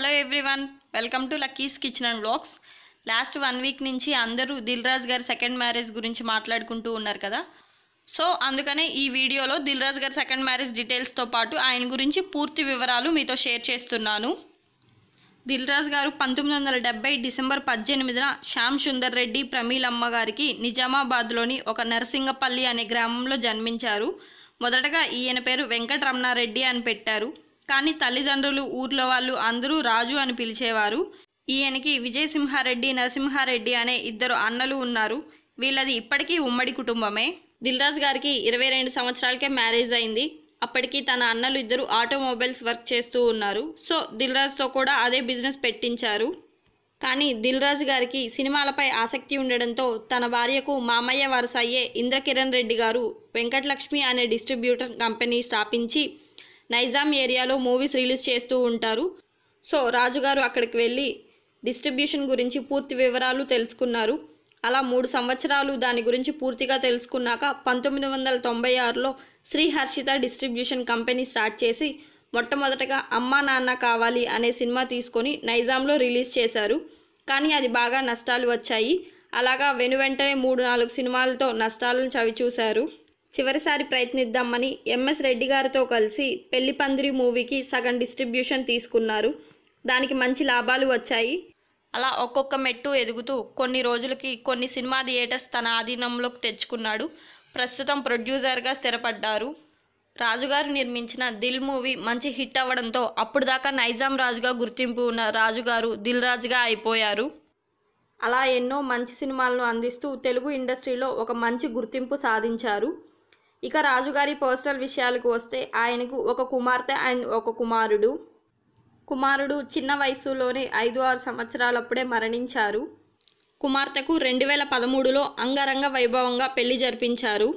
hello everyone welcome to Lucky's kitchen and blogs last one week నుంచి అందరూ దిల్రాజ్ గారి second marriage గురించి మాట్లాడుకుంటూ ఉన్నారు కదా సో అందుకనే ఈ వీడియోలో దిల్రాజ్ గారి సెకండ్ మ్యారేజ్ డీటెయిల్స్తో పాటు ఆయన గురించి పూర్తి వివరాలు మీతో షేర్ చేస్తున్నాను దిల్రాజ్ గారు పంతొమ్మిది వందల డెబ్బై డిసెంబర్ పద్దెనిమిదిన శ్యామ్ సుందర్ రెడ్డి ప్రమీలమ్మ గారికి నిజామాబాద్లోని ఒక నరసింగపల్లి అనే గ్రామంలో జన్మించారు మొదటగా ఈయన పేరు వెంకటరమణారెడ్డి అని పెట్టారు కానీ తల్లిదండ్రులు ఊర్లో వాళ్ళు అందరూ రాజు అని పిలిచేవారు ఈయనకి విజయసింహారెడ్డి నరసింహారెడ్డి అనే ఇద్దరు అన్నలు ఉన్నారు వీళ్ళది ఇప్పటికీ ఉమ్మడి కుటుంబమే దిల్రాజ్ గారికి ఇరవై రెండు సంవత్సరాలకే మ్యారేజ్ అయింది అప్పటికి తన అన్నలు ఇద్దరు ఆటోమొబైల్స్ వర్క్ చేస్తూ ఉన్నారు సో దిల్రాజ్తో కూడా అదే బిజినెస్ పెట్టించారు కానీ రాజు గారికి సినిమాలపై ఆసక్తి ఉండడంతో తన భార్యకు మామయ్య వారసయ్యే ఇంద్రకిరణ్ రెడ్డి గారు వెంకటలక్ష్మి అనే డిస్ట్రిబ్యూటర్ కంపెనీ స్థాపించి నైజాం ఏరియాలో మూవీస్ రిలీజ్ చేస్తూ ఉంటారు సో రాజుగారు అక్కడికి వెళ్ళి డిస్ట్రిబ్యూషన్ గురించి పూర్తి వివరాలు తెలుసుకున్నారు అలా మూడు సంవత్సరాలు దాని గురించి పూర్తిగా తెలుసుకున్నాక పంతొమ్మిది వందల తొంభై ఆరులో Shri Harshitha distribution company start చేసి మొట్టమొదటగా అమ్మా నాన్న కావాలి అనే సినిమా తీసుకొని నైజాంలో రిలీజ్ చేశారు కానీ అది బాగా నష్టాలు వచ్చాయి అలాగా వెనువెంటనే మూడు నాలుగు సినిమాలతో నష్టాలను చవిచూశారు చివరిసారి ప్రయత్నిద్దామని ఎంఎస్ రెడ్డి గారితో కలిసి పెళ్లి పందిరి మూవీకి సగం డిస్ట్రిబ్యూషన్ తీసుకున్నారు దానికి మంచి లాభాలు వచ్చాయి అలా ఒక్కొక్క మెట్టు ఎదుగుతూ కొన్ని రోజులకి కొన్ని సినిమా థియేటర్స్ తన ఆధీనంలోకి తెచ్చుకున్నాడు ప్రస్తుతం ప్రొడ్యూసర్గా స్థిరపడ్డారు రాజుగారు నిర్మించిన దిల్ మూవీ మంచి హిట్ అవ్వడంతో అప్పుడు దాకా నైజాం రాజుగా గుర్తింపు ఉన్న రాజుగారు దిల్ రాజుగా అయిపోయారు అలా ఎన్నో మంచి సినిమాలను అందిస్తూ తెలుగు ఇండస్ట్రీలో ఒక మంచి గుర్తింపు సాధించారు ఇక రాజుగారి పర్సనల్ విషయాలకు వస్తే ఆయనకు ఒక కుమార్తె అండ్ ఒక కుమారుడు కుమారుడు చిన్న వయసులోనే ఐదు ఆరు సంవత్సరాలప్పుడే మరణించారు కుమార్తెకు రెండు వేల పదమూడులో అంగరంగ వైభవంగా పెళ్లి జరిపించారు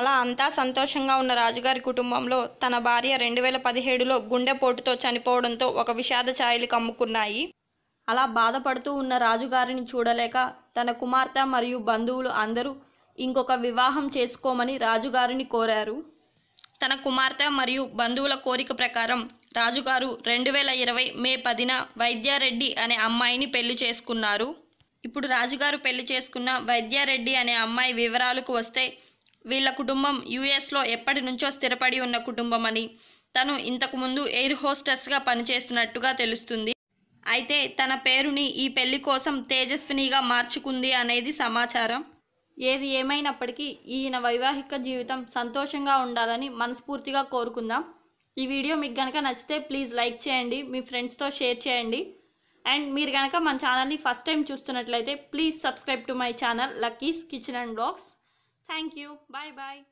అలా అంతా సంతోషంగా ఉన్న రాజుగారి కుటుంబంలో తన భార్య రెండు వేల పదిహేడులో గుండెపోటుతో చనిపోవడంతో ఒక విషాద ఛాయలు కమ్ముకున్నాయి అలా బాధపడుతూ ఉన్న రాజుగారిని చూడలేక తన కుమార్తె మరియు బంధువులు అందరూ ఇంకొక వివాహం చేసుకోమని రాజుగారిని కోరారు తన కుమార్తె మరియు బంధువుల కోరిక ప్రకారం రాజుగారు రెండు వేల ఇరవై మే పదిన వైద్యారెడ్డి అనే అమ్మాయిని పెళ్లి చేసుకున్నారు ఇప్పుడు రాజుగారు పెళ్లి చేసుకున్న వైద్యారెడ్డి అనే అమ్మాయి వివరాలకు వస్తే వీళ్ళ కుటుంబం యుఎస్లో ఎప్పటి నుంచో స్థిరపడి ఉన్న కుటుంబం అని తను ఇంతకుముందు ఎయిర్ హోస్టర్స్గా పనిచేస్తున్నట్టుగా తెలుస్తుంది అయితే తన పేరుని ఈ పెళ్లి కోసం తేజస్వినిగా మార్చుకుంది అనేది సమాచారం ఏది ఏమైనప్పటికీ ఈయన వైవాహిక జీవితం సంతోషంగా ఉండాలని మనస్ఫూర్తిగా కోరుకుందాం ఈ వీడియో మీకు కనుక నచ్చితే ప్లీజ్ లైక్ చేయండి మీ ఫ్రెండ్స్తో షేర్ చేయండి అండ్ మీరు కనుక మన ఛానల్ని ఫస్ట్ టైం చూస్తున్నట్లయితే please subscribe to my channel Lucky's kitchen and blogs thank you bye bye